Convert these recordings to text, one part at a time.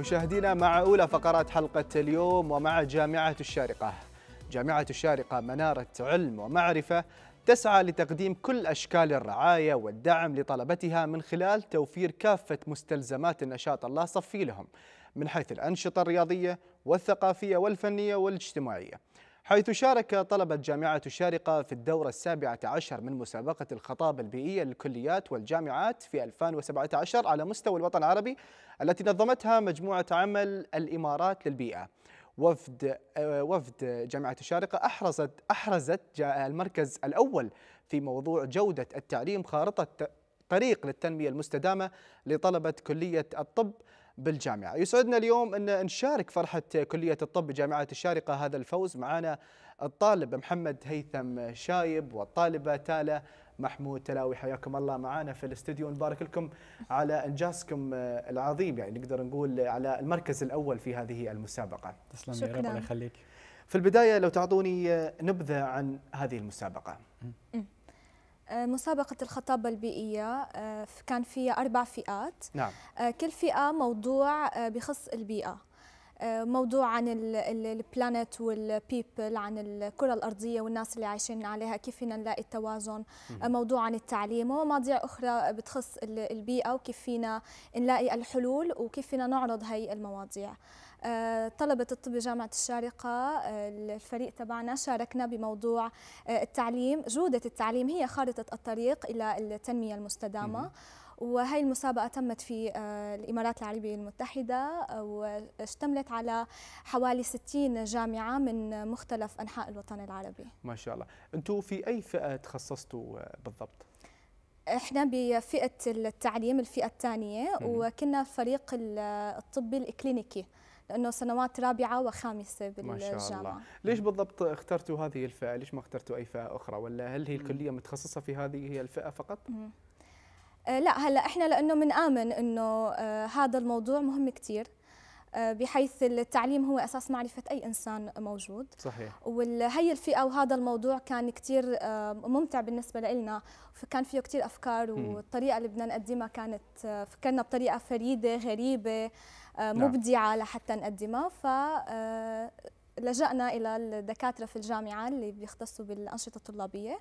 مشاهدينا مع أولى فقرات حلقة اليوم ومع جامعة الشارقة جامعة الشارقة منارة علم ومعرفة تسعى لتقديم كل أشكال الرعاية والدعم لطلبتها من خلال توفير كافة مستلزمات النشاط اللاصفي لهم من حيث الأنشطة الرياضية والثقافية والفنية والاجتماعية حيث شارك طلبة جامعة الشارقة في الدورة السابعة عشر من مسابقة الخطابة البيئية للكليات والجامعات في 2017 على مستوى الوطن العربي التي نظمتها مجموعة عمل الإمارات للبيئة وفد آه، وفد جامعة الشارقة أحرزت أحرزت المركز الأول في موضوع جودة التعليم خارطة طريق للتنمية المستدامة لطلبة كلية الطب بالجامعة يسعدنا اليوم أن نشارك فرحة كلية الطب بجامعة الشارقة هذا الفوز معنا الطالب محمد هيثم شايب والطالبة تالا محمود تلاوي حياكم الله معنا في الاستديو نبارك لكم على انجازكم العظيم يعني نقدر نقول على المركز الاول في هذه المسابقه. تسلم يا رب الله يخليك. في البدايه لو تعطوني نبذه عن هذه المسابقه. آه، مسابقة الخطابة البيئية آه، كان فيها أربع فئات نعم. آه، كل فئة موضوع بخص البيئة موضوع عن البلانت والبيبل عن الكره الارضيه والناس اللي عايشين عليها كيف فينا نلاقي التوازن موضوع عن التعليم ومواضيع اخرى بتخص البيئه وكيف فينا نلاقي الحلول وكيف فينا نعرض هي المواضيع آه، طلبة الطب جامعة الشارقة آه، الفريق تبعنا شاركنا بموضوع آه، التعليم جودة التعليم هي خارطة الطريق إلى التنمية المستدامة وهي المسابقة تمت في آه، الإمارات العربية المتحدة آه، واشتملت على حوالي 60 جامعة من مختلف أنحاء الوطن العربي ما شاء الله أنتم في أي فئة تخصصتوا آه، بالضبط؟ احنا بفئه التعليم الفئه الثانيه وكنا فريق الطبي الكلينيكي لانه سنوات رابعه وخامسه بالجامعه ما شاء الله ليش بالضبط اخترتوا هذه الفئه ليش ما اخترتوا اي فئه اخرى ولا هل هي الكليه متخصصه في هذه هي الفئه فقط مم. آه، لا هلا احنا لانه بنآمن انه آه، هذا الموضوع مهم كثير آه، بحيث التعليم هو اساس معرفه اي انسان موجود صحيح وهي الفئه وهذا الموضوع كان كثير ممتع بالنسبه لنا فكان فيه كثير افكار والطريقه اللي بدنا نقدمها كانت فكرنا بطريقه فريده غريبه نعم. مبدعه لحتى نقدمها ف لجأنا إلى الدكاترة في الجامعة اللي بيختصوا بالأنشطة الطلابية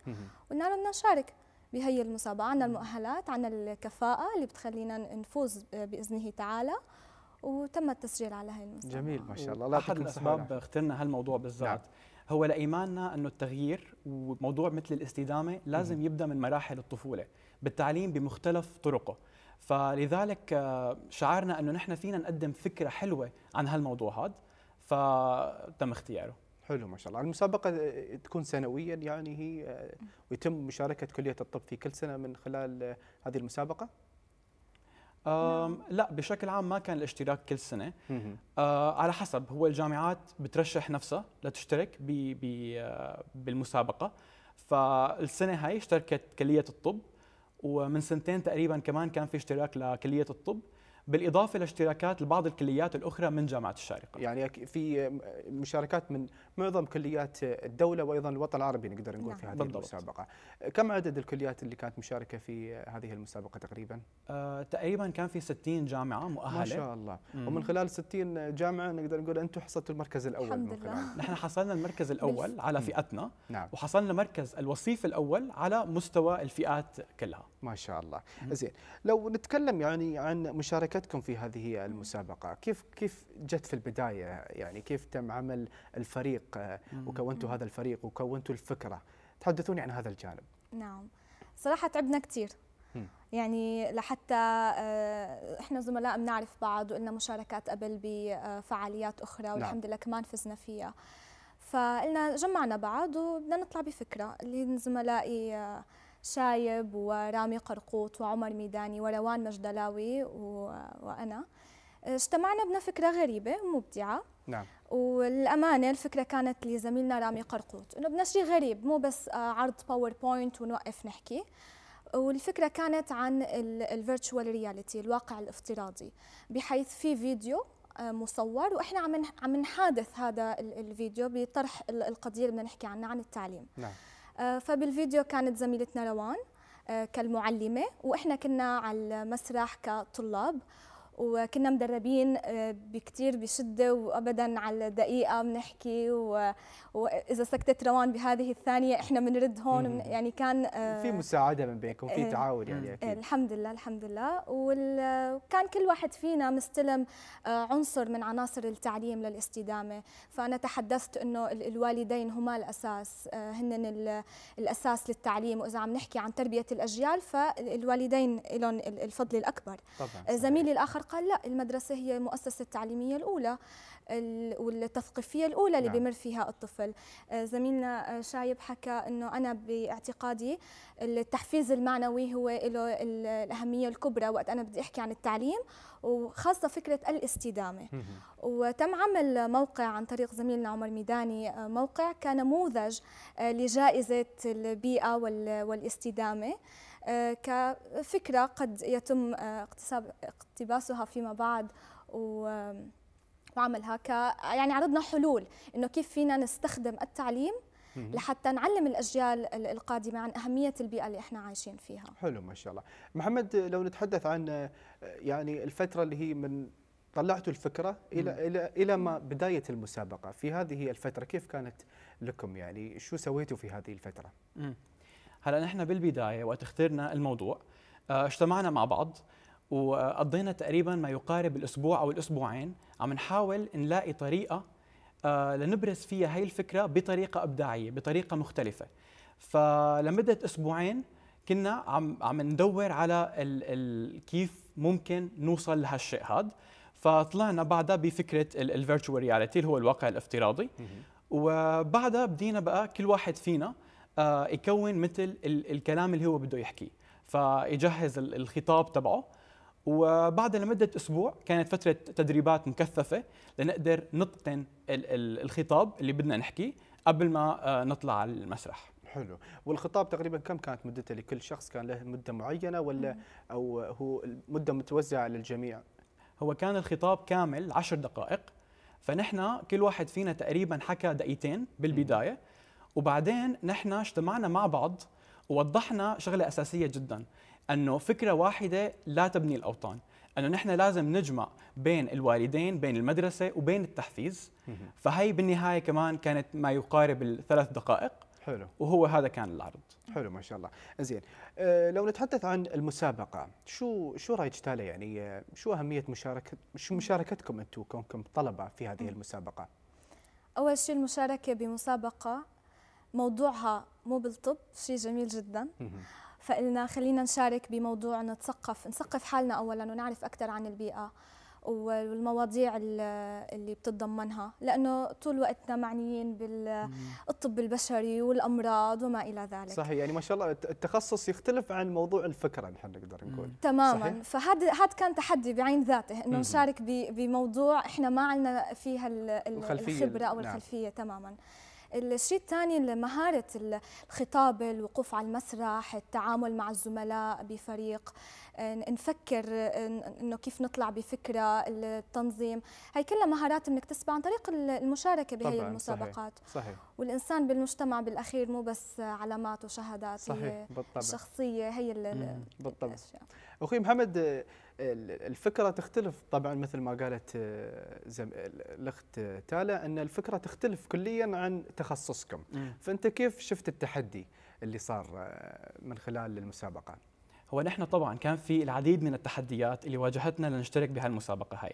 وقلنا لهم نشارك بهي المسابقه عندنا المؤهلات عندنا الكفاءه اللي بتخلينا نفوز باذنه تعالى وتم التسجيل على هاي المسابقه جميل ما شاء الله الله احد الاسباب اخترنا هالموضوع بالذات نعم. هو لايماننا انه التغيير وموضوع مثل الاستدامه لازم يبدا من مراحل الطفوله بالتعليم بمختلف طرقه فلذلك آه، شعرنا انه نحن فينا نقدم فكره حلوه عن هالموضوع هذا فتم اختياره حلو ما شاء الله المسابقة تكون سنويا يعني هي ويتم مشاركة كلية الطب في كل سنة من خلال هذه المسابقة؟ لا بشكل عام ما كان الاشتراك كل سنة آه على حسب هو الجامعات بترشح نفسها لتشترك بي بي بالمسابقة فالسنة هاي اشتركت كلية الطب ومن سنتين تقريبا كمان كان في اشتراك لكلية الطب بالإضافة لاشتراكات لبعض الكليات الأخرى من جامعة الشارقة يعني في مشاركات من معظم كليات الدولة وأيضا الوطن العربي نقدر نقول نعم. في هذه بالضبط. المسابقة كم عدد الكليات اللي كانت مشاركة في هذه المسابقة تقريبا؟ آه تقريبا كان في 60 جامعة مؤهلة ما شاء الله مم. ومن خلال 60 جامعة نقدر نقول أنتم حصلتوا المركز الأول الحمد من خلال. نحن حصلنا المركز الأول على فئتنا نعم. وحصلنا مركز الوصيف الأول على مستوى الفئات كلها ما شاء الله زين لو نتكلم يعني عن مشاركة مشاركتكم في هذه المسابقه كيف كيف جت في البدايه يعني كيف تم عمل الفريق آه، وكونتوا هذا الفريق وكونتوا الفكره تحدثوني عن هذا الجانب نعم صراحه تعبنا كثير يعني لحتى آه، احنا زملاء بنعرف بعض وقلنا مشاركات قبل بفعاليات اخرى نعم. والحمد لله كمان فزنا فيها فقلنا جمعنا بعض وبدنا نطلع بفكره اللي زملائي آه، شايب ورامي قرقوط وعمر ميداني وروان مجدلاوي وأنا اجتمعنا بنا فكرة غريبة ومبدعة نعم والأمانة الفكرة كانت لزميلنا رامي قرقوط إنه بدنا شيء غريب مو بس عرض باوربوينت ونوقف نحكي والفكرة كانت عن الفيرتشوال رياليتي الواقع الافتراضي بحيث في فيديو آه، مصور واحنا عم عم نحادث هذا الفيديو بطرح القضيه اللي بدنا نحكي عنها عن التعليم نعم آه، فبالفيديو كانت زميلتنا روان آه، كالمعلمة وإحنا كنا على المسرح كطلاب وكنا مدربين آه، بكثير بشده وابدا على الدقيقه بنحكي واذا سكتت روان بهذه الثانيه احنا بنرد هون مم. يعني كان آه، في مساعده من بينكم في إيه. تعاون يعني إيه. اكيد الحمد لله الحمد لله وكان كل واحد فينا مستلم آه، عنصر من عناصر التعليم للاستدامه فانا تحدثت انه الوالدين هما الاساس هن الاساس للتعليم واذا عم نحكي عن تربيه الاجيال فالوالدين لهم الفضل الاكبر طبعا زميلي الاخر قال لا المدرسة هي المؤسسة التعليمية الأولى والتثقيفية الأولى اللي نعم. بمر فيها الطفل آه، زميلنا آه، شايب حكى أنه أنا باعتقادي التحفيز المعنوي هو له الأهمية الكبرى وقت أنا بدي أحكي عن التعليم وخاصة فكرة الاستدامة وتم عمل موقع عن طريق زميلنا عمر ميداني آه، موقع كنموذج لجائزة البيئة والاستدامة آه، كفكرة قد يتم آه، اقتساب اقتباسها فيما بعد و وعملها ك يعني عرضنا حلول انه كيف فينا نستخدم التعليم لحتى نعلم الاجيال القادمه عن اهميه البيئه اللي احنا عايشين فيها. حلو ما شاء الله. محمد لو نتحدث عن آه، يعني الفتره اللي هي من طلعتوا الفكره الى الى الى ما بدايه المسابقه، في هذه الفتره كيف كانت لكم يعني شو سويتوا في هذه الفتره؟ مم. هلا نحن بالبدايه وقت اخترنا الموضوع آه، اجتمعنا مع بعض وقضينا تقريبا ما يقارب الاسبوع او الاسبوعين عم نحاول نلاقي طريقه آه، لنبرز فيها هاي الفكره بطريقه ابداعيه بطريقه مختلفه فلمده اسبوعين كنا عم عم ندور على ال ال كيف ممكن نوصل لهالشيء هذا فطلعنا بعدها بفكره الفيرتشوال رياليتي اللي هو الواقع الافتراضي وبعدها بدينا بقى كل واحد فينا آه، يكون مثل الكلام اللي هو بده يحكيه فيجهز الخطاب تبعه وبعدها لمدة أسبوع كانت فترة تدريبات مكثفة لنقدر نتقن الخطاب اللي بدنا نحكيه قبل ما آه، نطلع على المسرح حلو والخطاب تقريبا كم كانت مدته لكل شخص كان له مده معينه ولا او هو المده متوزعه للجميع هو كان الخطاب كامل عشر دقائق فنحن كل واحد فينا تقريبا حكى دقيقتين بالبدايه وبعدين نحن اجتمعنا مع بعض ووضحنا شغله اساسيه جدا انه فكره واحده لا تبني الاوطان انه نحن لازم نجمع بين الوالدين بين المدرسه وبين التحفيز فهي بالنهايه كمان كانت ما يقارب الثلاث دقائق حلو وهو هذا كان العرض حلو ما شاء الله زين أه لو نتحدث عن المسابقه شو شو رايك تالي يعني آه، شو اهميه مشاركه شو مشاركتكم انتم كونكم طلبه في هذه المسابقه اول شيء المشاركه بمسابقه موضوعها مو بالطب شيء جميل جدا فقلنا خلينا نشارك بموضوع نتثقف نثقف حالنا أولا ونعرف أكثر عن البيئة والمواضيع اللي بتتضمنها لانه طول وقتنا معنيين بالطب البشري والامراض وما الى ذلك صحيح يعني ما شاء الله التخصص يختلف عن موضوع الفكره نحن نقدر نقول تماما فهذا هذا كان تحدي بعين ذاته انه نشارك بموضوع احنا ما عندنا فيها الخبره او نعم. الخلفيه نعم. تماما الشيء الثاني مهارة الخطابة الوقوف على المسرح التعامل مع الزملاء بفريق نفكر انه كيف نطلع بفكره التنظيم هي كلها مهارات بنكتسبها عن طريق المشاركه بهي المسابقات صحيح. صحيح. والانسان بالمجتمع بالاخير مو بس علامات وشهادات صحيح. هي بالطبع. الشخصيه هي بالطبع اخوي محمد الفكره تختلف طبعا مثل ما قالت آه، زم... الاخت تالا ان الفكره تختلف كليا عن تخصصكم م. فانت كيف شفت التحدي اللي صار آه، من خلال المسابقه هو نحن طبعا كان في العديد من التحديات اللي واجهتنا لنشترك بهالمسابقه هاي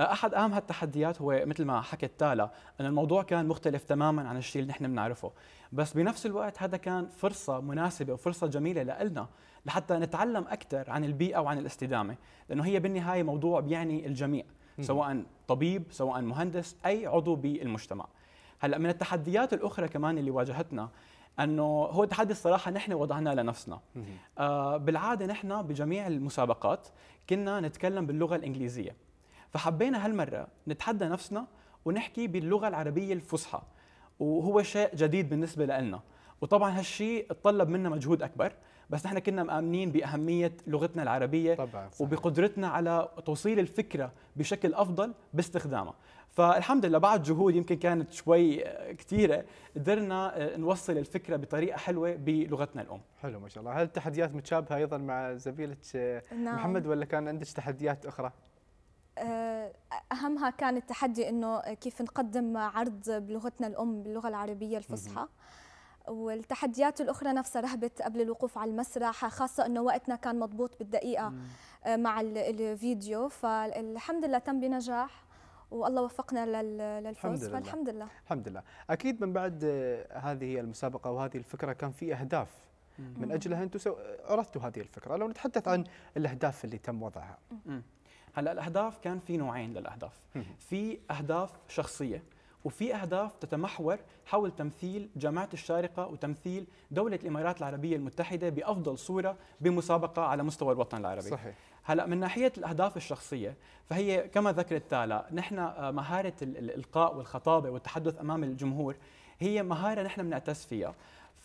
آه، احد اهم التحديات هو مثل ما حكت تالا ان الموضوع كان مختلف تماما عن الشيء اللي نحن بنعرفه بس بنفس الوقت هذا كان فرصه مناسبه وفرصه جميله لنا لحتى نتعلم اكثر عن البيئه وعن الاستدامه لانه هي بالنهايه موضوع بيعني الجميع سواء طبيب سواء مهندس اي عضو بالمجتمع هلا من التحديات الاخرى كمان اللي واجهتنا انه هو تحدي الصراحه نحن وضعناه لنفسنا آه بالعاده نحن بجميع المسابقات كنا نتكلم باللغه الانجليزيه فحبينا هالمره نتحدى نفسنا ونحكي باللغه العربيه الفصحى وهو شيء جديد بالنسبه لنا وطبعا هالشيء تطلب منا مجهود اكبر بس نحن كنا مآمنين بأهمية لغتنا العربية طبعا وبقدرتنا على توصيل الفكرة بشكل أفضل باستخدامها فالحمد لله بعد جهود يمكن كانت شوي آه، كثيرة قدرنا آه، نوصل الفكرة بطريقة حلوة بلغتنا الأم حلو ما شاء الله هل التحديات متشابهة أيضا مع زميلة آه، نعم. محمد ولا كان عندك تحديات أخرى؟ أهمها كان التحدي أنه كيف نقدم عرض بلغتنا الأم باللغة العربية الفصحى والتحديات الأخرى نفسها رهبت قبل الوقوف على المسرح خاصة أنه وقتنا كان مضبوط بالدقيقة آه، مع الفيديو فالحمد لله تم بنجاح والله وفقنا للفوز الحمد فالحمد لله الحمد لله أكيد من بعد آه، هذه المسابقة وهذه الفكرة كان في أهداف من أجلها أنتم عرفتوا هذه الفكرة لو نتحدث عن الأهداف اللي تم وضعها هلا الاهداف كان في نوعين للاهداف في اهداف شخصيه وفي أهداف تتمحور حول تمثيل جامعة الشارقة وتمثيل دولة الإمارات العربية المتحدة بأفضل صورة بمسابقة على مستوى الوطن العربي صحيح. هلا من ناحيه الاهداف الشخصيه فهي كما ذكرت تالا نحن آه، مهاره الالقاء والخطابه والتحدث امام الجمهور هي مهاره نحن بنعتز فيها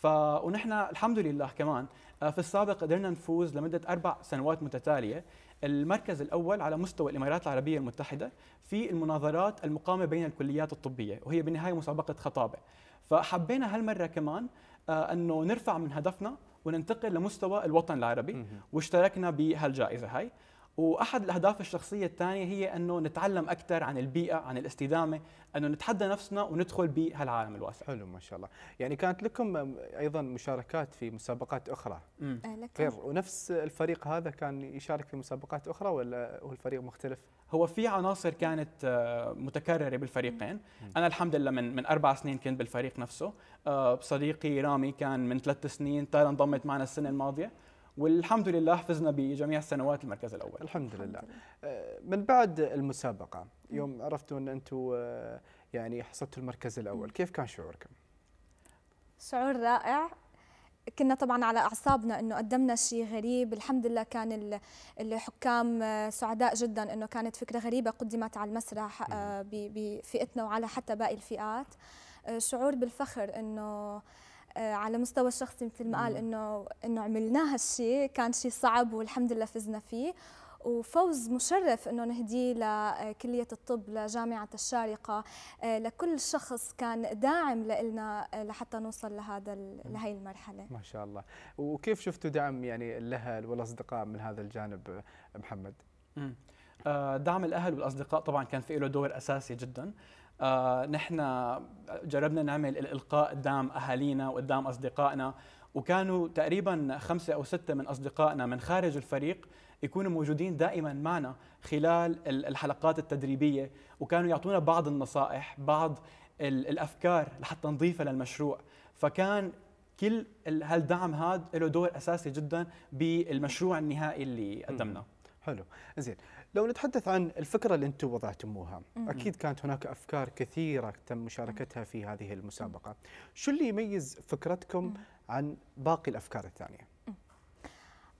ف ونحن الحمد لله كمان آه، في السابق قدرنا نفوز لمده اربع سنوات متتاليه المركز الأول على مستوى الإمارات العربية المتحدة في المناظرات المقامة بين الكليات الطبية وهي بالنهاية مسابقة خطابة فحبينا هالمرة كمان آه، أنه نرفع من هدفنا وننتقل لمستوى الوطن العربي واشتركنا بهالجائزة هاي واحد الاهداف الشخصيه الثانيه هي انه نتعلم اكثر عن البيئه عن الاستدامه انه نتحدى نفسنا وندخل بهالعالم الواسع حلو ما شاء الله يعني كانت لكم ايضا مشاركات في مسابقات اخرى غير آه، ونفس الفريق هذا كان يشارك في مسابقات اخرى ولا هو الفريق مختلف هو في عناصر كانت آه، متكرره بالفريقين مم. انا الحمد لله من من اربع سنين كنت بالفريق نفسه آه، صديقي رامي كان من ثلاث سنين ترى انضمت معنا السنه الماضيه والحمد لله فزنا بجميع السنوات المركز الاول الحمد لله آه، من بعد المسابقه يوم عرفتوا ان انتم آه، يعني حصلتوا المركز الاول كيف كان شعوركم شعور رائع كنا طبعا على اعصابنا انه قدمنا شيء غريب الحمد لله كان الحكام آه، سعداء جدا انه كانت فكره غريبه قدمت على المسرح بفئتنا وعلى حتى باقي الفئات شعور بالفخر انه آه، على مستوى الشخصي مثل ما قال انه انه عملنا هالشيء كان شيء صعب والحمد لله فزنا فيه وفوز مشرف انه نهديه لكليه الطب لجامعه الشارقه آه، لكل شخص كان داعم لنا آه، لحتى نوصل لهذا لهي المرحله ما شاء الله وكيف شفتوا دعم يعني الاهل والاصدقاء من هذا الجانب محمد دعم الاهل والاصدقاء طبعا كان في له دور اساسي جدا آه، نحن جربنا نعمل الإلقاء قدام أهالينا وقدام أصدقائنا وكانوا تقريبا خمسة أو ستة من أصدقائنا من خارج الفريق يكونوا موجودين دائما معنا خلال الحلقات التدريبية وكانوا يعطونا بعض النصائح بعض الأفكار لحتى نضيفها للمشروع فكان كل هالدعم هذا له دور أساسي جدا بالمشروع النهائي اللي قدمناه حلو زين لو نتحدث عن الفكره اللي انتم وضعتموها اكيد كانت هناك افكار كثيره تم مشاركتها في هذه المسابقه شو اللي يميز فكرتكم عن باقي الافكار الثانيه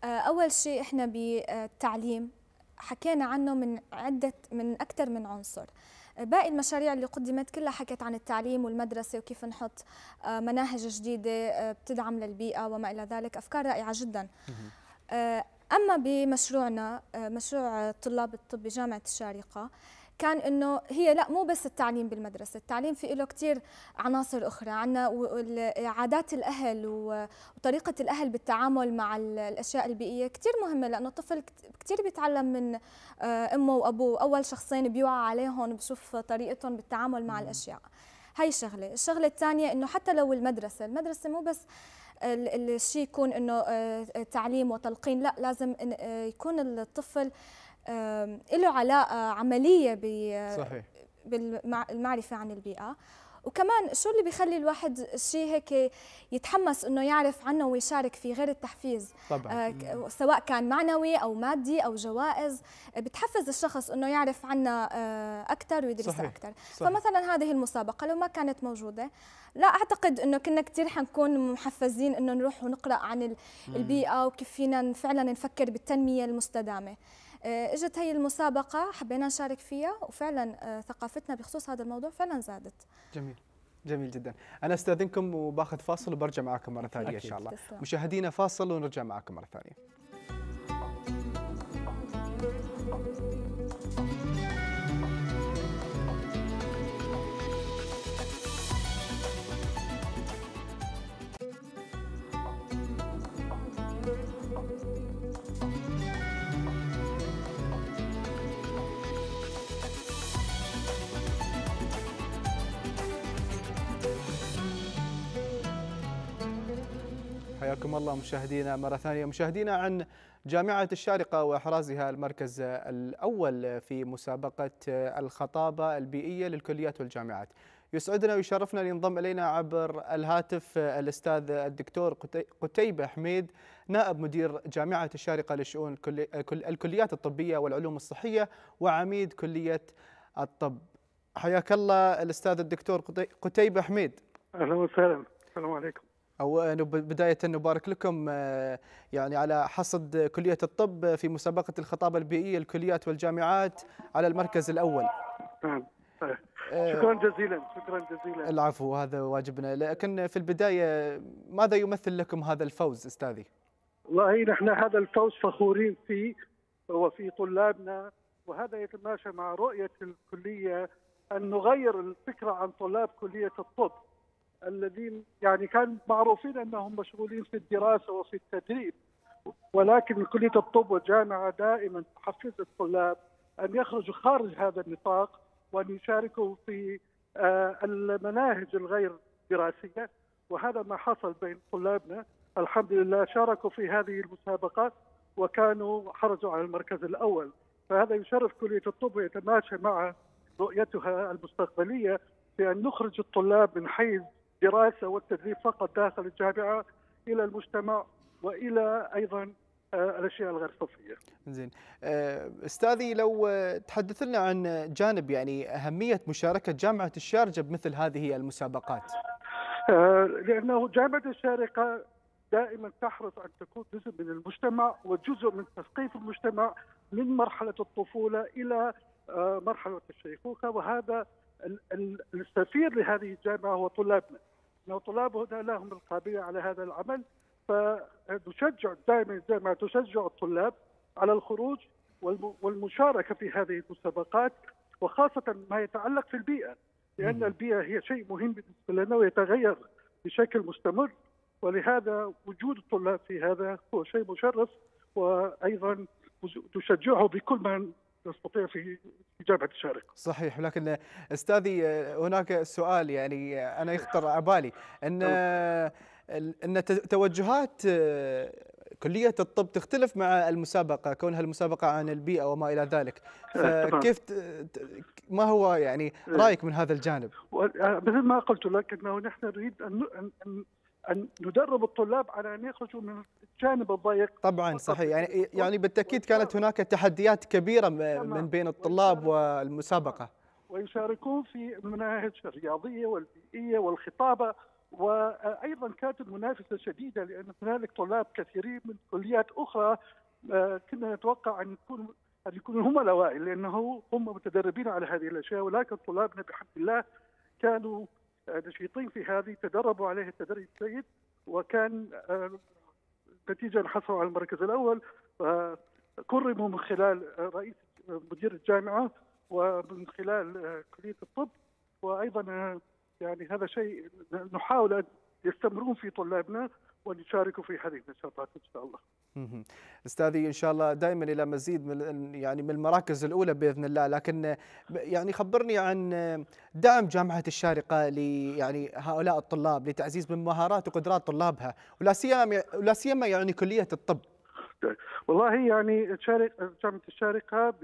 آه، اول شيء احنا بالتعليم حكينا عنه من عده من اكثر من عنصر باقي المشاريع اللي قدمت كلها حكت عن التعليم والمدرسه وكيف نحط آه، مناهج جديده آه، بتدعم للبيئه وما الى ذلك افكار رائعه جدا اما بمشروعنا آه، مشروع طلاب الطب بجامعه الشارقه كان انه هي لا مو بس التعليم بالمدرسه، التعليم في له كثير عناصر اخرى، عندنا عادات الاهل وطريقه الاهل بالتعامل مع الاشياء البيئيه كثير مهمه لانه الطفل كثير بيتعلم من آه، امه وابوه، اول شخصين بيوعى عليهم بشوف طريقتهم بالتعامل مع الاشياء. هاي شغله الشغله الثانيه انه حتى لو المدرسه المدرسه مو بس آه، الشيء يكون انه آه، آه، تعليم وتلقين لا لازم يكون الطفل له علاقه عمليه صحيح بالمعرفه عن البيئه وكمان شو اللي بيخلي الواحد شيء هيك يتحمس انه يعرف عنه ويشارك فيه غير التحفيز طبعا. آه سواء كان معنوي او مادي او جوائز بتحفز الشخص انه يعرف عنا آه اكثر ويدرسها اكثر صحيح. فمثلا هذه المسابقه لو ما كانت موجوده لا اعتقد انه كنا كثير حنكون محفزين انه نروح ونقرا عن البيئه وكيف فينا فعلا نفكر بالتنميه المستدامه آه، اجت هي المسابقه حبينا نشارك فيها وفعلا آه، ثقافتنا بخصوص هذا الموضوع فعلا زادت جميل جميل جدا انا استاذنكم وباخذ فاصل وبرجع معكم مره ثانيه ان شاء الله مشاهدينا فاصل ونرجع معكم مره ثانيه حياكم الله مشاهدينا مرة ثانية مشاهدينا عن جامعة الشارقة وإحرازها المركز الأول في مسابقة الخطابة البيئية للكليات والجامعات يسعدنا ويشرفنا ينضم إلينا عبر الهاتف الأستاذ الدكتور قتيبة حميد نائب مدير جامعة الشارقة لشؤون الكليات الطبية والعلوم الصحية وعميد كلية الطب حياك الله الأستاذ الدكتور قتيبة حميد أهلا وسهلا السلام عليكم أو بداية نبارك لكم آه، يعني على حصد كلية الطب في مسابقة الخطابة البيئية الكليات والجامعات على المركز الأول نعم. آه، شكرا جزيلا شكرا جزيلا العفو هذا واجبنا لكن في البداية ماذا يمثل لكم هذا الفوز أستاذي؟ والله نحن هذا الفوز فخورين فيه وفي طلابنا وهذا يتماشى مع رؤية الكلية أن نغير الفكرة عن طلاب كلية الطب الذين يعني كان معروفين انهم مشغولين في الدراسه وفي التدريب ولكن كليه الطب والجامعه دائما تحفز الطلاب ان يخرجوا خارج هذا النطاق وان يشاركوا في آه، المناهج الغير دراسيه وهذا ما حصل بين طلابنا الحمد لله شاركوا في هذه المسابقات وكانوا حرجوا على المركز الاول فهذا يشرف كليه الطب ويتماشى مع رؤيتها المستقبليه في ان نخرج الطلاب من حيز الدراسه والتدريب فقط داخل الجامعه الى المجتمع والى ايضا آه، الاشياء الغير صفيه. زين آه، استاذي لو آه، تحدث لنا عن جانب يعني اهميه مشاركه جامعه الشارقه بمثل هذه المسابقات. لانه جامعه الشارقه دائما تحرص ان تكون جزء من المجتمع وجزء من تثقيف المجتمع من مرحله الطفوله الى مرحله الشيخوخه وهذا السفير لهذه الجامعه هو طلابنا. وطلاب هنا لهم القابلية على هذا العمل فنشجع دائما زي ما تشجع الطلاب على الخروج والمشاركة في هذه المسابقات وخاصة ما يتعلق في البيئة لأن البيئة هي شيء مهم بالنسبة لنا ويتغير بشكل مستمر ولهذا وجود الطلاب في هذا هو شيء مشرف وأيضا تشجعه بكل ما تستطيع في اجابه تشارك. صحيح ولكن استاذي هناك سؤال يعني انا يخطر على بالي ان ان توجهات كلية الطب تختلف مع المسابقة كونها المسابقة عن البيئة وما إلى ذلك أه، فكيف ما هو يعني أه. رأيك من هذا الجانب مثل ما قلت لك أنه نحن نريد أن ان ندرب الطلاب على ان يخرجوا من الجانب الضيق طبعا صحيح يعني يعني بالتاكيد كانت هناك تحديات كبيره من بين الطلاب والمسابقه ويشاركون في المناهج الرياضيه والبيئيه والخطابه وايضا كانت المنافسه شديده لان هنالك طلاب كثيرين من كليات اخرى آه، كنا نتوقع ان يكون ان يكونوا هم الاوائل لانه هم متدربين على هذه الاشياء ولكن طلابنا بحمد الله كانوا نشيطين في هذه تدربوا عليه التدريب السيد وكان آه، نتيجه حصلوا على المركز الاول كرموا من خلال رئيس مدير الجامعه ومن خلال آه، كليه الطب وايضا آه، يعني هذا شيء نحاول ان يستمرون في طلابنا ونشاركوا في هذه النشاطات ان شاء الله. استاذي ان شاء الله دائما الى مزيد من يعني من المراكز الاولى باذن الله لكن يعني خبرني عن دعم جامعه الشارقه يعني هؤلاء الطلاب لتعزيز من مهارات وقدرات طلابها ولا سيما ولا سيما يعني كليه الطب. والله يعني جامعه الشارقه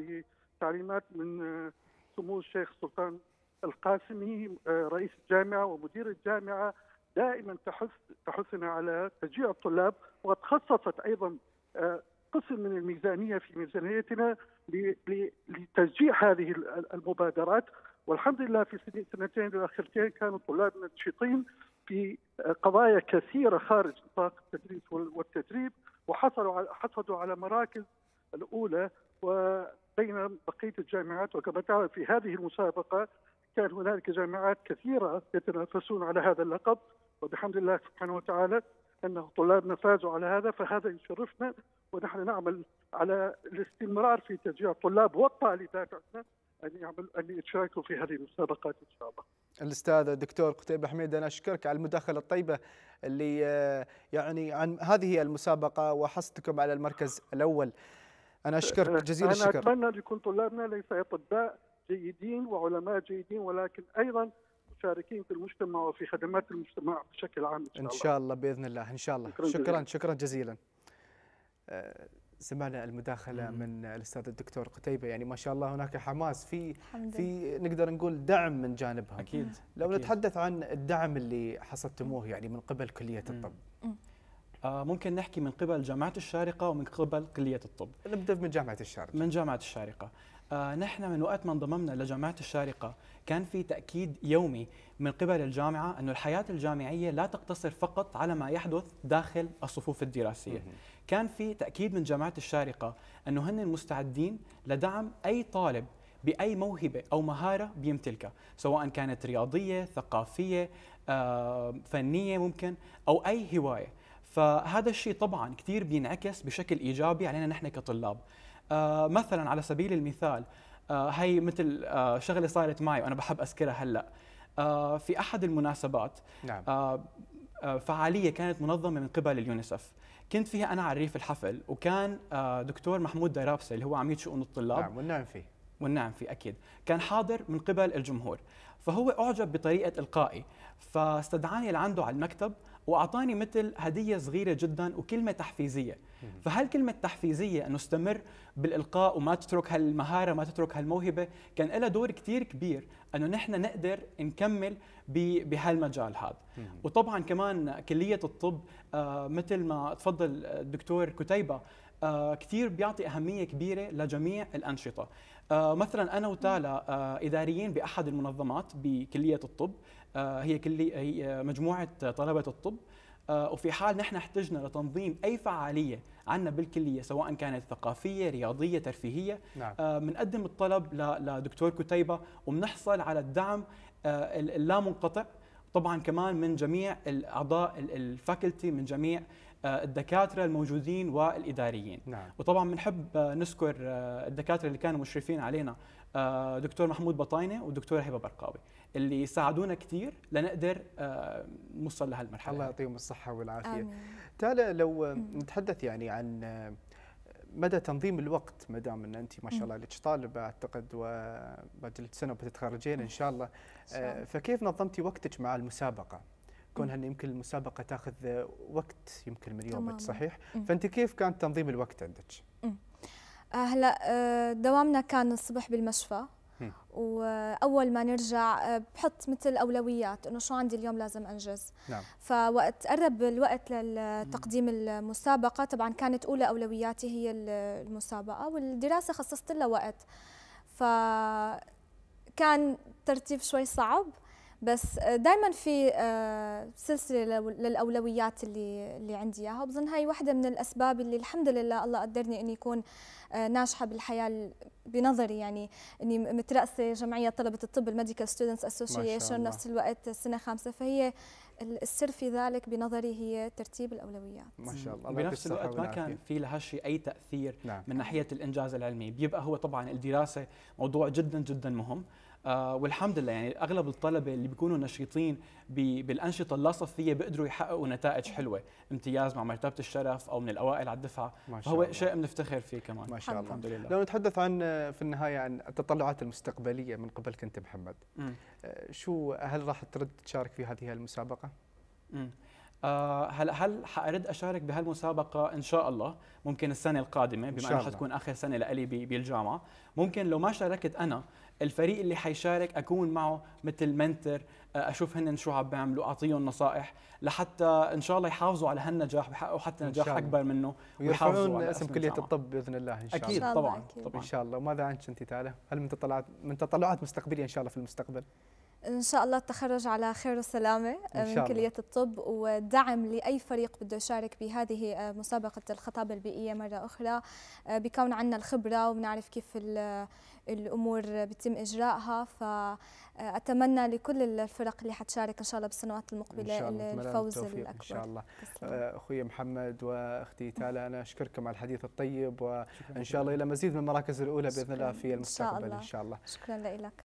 بتعليمات من سمو الشيخ سلطان القاسمي آه، رئيس الجامعه ومدير الجامعه دائما تحث تحثنا على تشجيع الطلاب وقد خصصت ايضا آه، قسم من الميزانيه في ميزانيتنا لتشجيع هذه المبادرات والحمد لله في السنتين الاخيرتين كانوا طلابنا نشيطين في آه، قضايا كثيره خارج نطاق التدريس والتدريب وحصلوا على حصلوا على مراكز الاولى وبين بقيه الجامعات وكما تعرف في هذه المسابقه كان هنالك جامعات كثيره يتنافسون على هذا اللقب وبحمد الله سبحانه وتعالى أنه طلابنا فازوا على هذا فهذا يشرفنا ونحن نعمل على الاستمرار في تشجيع الطلاب والطالبات عندنا ان يعمل ان يتشاركوا في هذه المسابقات ان شاء الله. الاستاذ الدكتور قتيبة حميد انا اشكرك على المداخله الطيبه اللي آه، يعني عن هذه المسابقه وحصتكم على المركز الاول. انا اشكرك آه، جزيل الشكر. انا اتمنى لكل طلابنا ليس اطباء جيدين وعلماء جيدين ولكن ايضا المشاركين في المجتمع وفي خدمات المجتمع بشكل عام إن شاء, إن شاء الله. الله بإذن الله إن شاء الله شكرا شكرا جزيلا, شكرا جزيلا. آه، سمعنا المداخله مم. من الاستاذ الدكتور قتيبه يعني ما شاء الله هناك حماس في في نقدر نقول دعم من جانبهم اكيد لو أكيد. نتحدث عن الدعم اللي حصلتموه يعني من قبل كليه مم. الطب مم. آه ممكن نحكي من قبل جامعه الشارقه ومن قبل كليه الطب نبدا من جامعه الشارقه من جامعه الشارقه آه نحن من وقت ما انضممنا لجامعة الشارقة كان في تأكيد يومي من قبل الجامعة أن الحياة الجامعية لا تقتصر فقط على ما يحدث داخل الصفوف الدراسية كان في تأكيد من جامعة الشارقة أنه هن مستعدين لدعم أي طالب باي موهبه او مهاره بيمتلكها سواء كانت رياضيه ثقافيه آه، فنيه ممكن او اي هوايه فهذا الشيء طبعا كثير بينعكس بشكل ايجابي علينا نحن كطلاب آه، مثلا على سبيل المثال هي آه، مثل آه، شغله صارت معي وانا بحب اذكرها هلا في احد المناسبات نعم. فعاليه كانت منظمه من قبل اليونيسف كنت فيها انا عريف الحفل وكان دكتور محمود درابسه اللي هو عميد شؤون الطلاب نعم والنعم فيه والنعم فيه اكيد كان حاضر من قبل الجمهور فهو اعجب بطريقه القائي فاستدعاني لعنده على المكتب واعطاني مثل هديه صغيره جدا وكلمه تحفيزيه فهالكلمه التحفيزيه انه استمر بالالقاء وما تترك هالمهاره ما تترك هالموهبه كان لها دور كثير كبير انه نحن نقدر نكمل بهالمجال هذا وطبعا كمان كليه الطب آه، مثل ما تفضل الدكتور كتيبه آه، كثير بيعطي اهميه كبيره لجميع الانشطه آه، مثلا انا وتالا اداريين باحد المنظمات بكليه الطب آه، هي كلي هي مجموعه طلبه الطب آه، وفي حال نحن احتجنا لتنظيم اي فعاليه عنا بالكليه سواء كانت ثقافيه رياضيه ترفيهيه نعم. بنقدم آه، الطلب لدكتور كتيبه وبنحصل على الدعم اللامنقطع طبعا كمان من جميع الاعضاء الفاكولتي من جميع آه، الدكاتره الموجودين والاداريين نعم. وطبعا بنحب آه، نذكر آه، الدكاتره اللي كانوا مشرفين علينا دكتور محمود بطاينه والدكتوره هبه برقاوي اللي ساعدونا كثير لنقدر نوصل لهالمرحله الله يعطيهم الصحه والعافيه تالا لو نتحدث يعني عن مدى تنظيم الوقت ما دام ان انت ما شاء الله لك طالبه اعتقد وباجلك سنه وبتتخرجين ان شاء الله فكيف نظمتي وقتك مع المسابقه؟ كونها انه يمكن المسابقه تاخذ وقت يمكن من يومك صحيح؟ فانت كيف كان تنظيم الوقت عندك؟ آه، هلا آه، دوامنا كان الصبح بالمشفى واول ما نرجع آه، بحط مثل اولويات انه شو عندي اليوم لازم انجز نعم. فوقت قرب الوقت لتقديم المسابقه طبعا كانت اولى اولوياتي هي المسابقه والدراسه خصصت لها وقت فكان ترتيب شوي صعب بس آه، دائما في آه، سلسله للاولويات اللي اللي عندي اياها وبظن هاي واحده من الاسباب اللي الحمد لله الله قدرني اني اكون آه، ناجحه بالحياه بنظري يعني اني مترأسه جمعيه طلبه الطب الميديكال ستودنتس اسوشيشن نفس الوقت سنه خامسه فهي السر في ذلك بنظري هي ترتيب الاولويات ما شاء الله بنفس الوقت ما كان في لهالشيء اي تاثير نعم. من ناحيه الانجاز العلمي بيبقى هو طبعا الدراسه موضوع جدا جدا مهم آه، والحمد لله يعني اغلب الطلبه اللي بيكونوا نشيطين بالانشطه اللاصفيه بيقدروا يحققوا نتائج حلوه، امتياز مع مرتبه الشرف او من الاوائل على الدفعه، هو فهو شيء بنفتخر فيه كمان ما شاء الله الحمد لله لو نتحدث عن في النهايه عن التطلعات المستقبليه من قبلك انت محمد م. آه، شو هل راح ترد تشارك في هذه المسابقه؟ م. آه، هل هلا هل حارد اشارك بهالمسابقه ان شاء الله ممكن السنه القادمه بما انها حتكون اخر سنه لي بالجامعه ممكن لو ما شاركت انا الفريق اللي حيشارك اكون معه مثل منتر آه، اشوف هن شو عم بيعملوا اعطيهم نصائح لحتى ان شاء الله يحافظوا على هالنجاح بحققوا حتى نجاح اكبر منه ويحافظوا على اسم كليه الطب باذن الله ان شاء الله اكيد طبعا أكيد. طبعا ان شاء الله وماذا عنك انت تعالى هل من تطلعات من تطلعات مستقبليه ان شاء الله في المستقبل ان شاء الله التخرج على خير وسلامه آه، من كليه الطب ودعم لاي فريق بده يشارك بهذه آه، مسابقه الخطابه البيئيه مره اخرى آه، بكون عندنا الخبره وبنعرف كيف الامور بتم اجراءها فاتمنى لكل الفرق اللي حتشارك ان شاء الله بالسنوات المقبله إن شاء الله. الفوز الاكبر ان شاء الله اخوي محمد واختي تالا انا اشكركم على الحديث الطيب وان شاء الله الى مزيد من المراكز الاولى باذن الله في المستقبل ان شاء الله, إن شاء الله. شكرا لك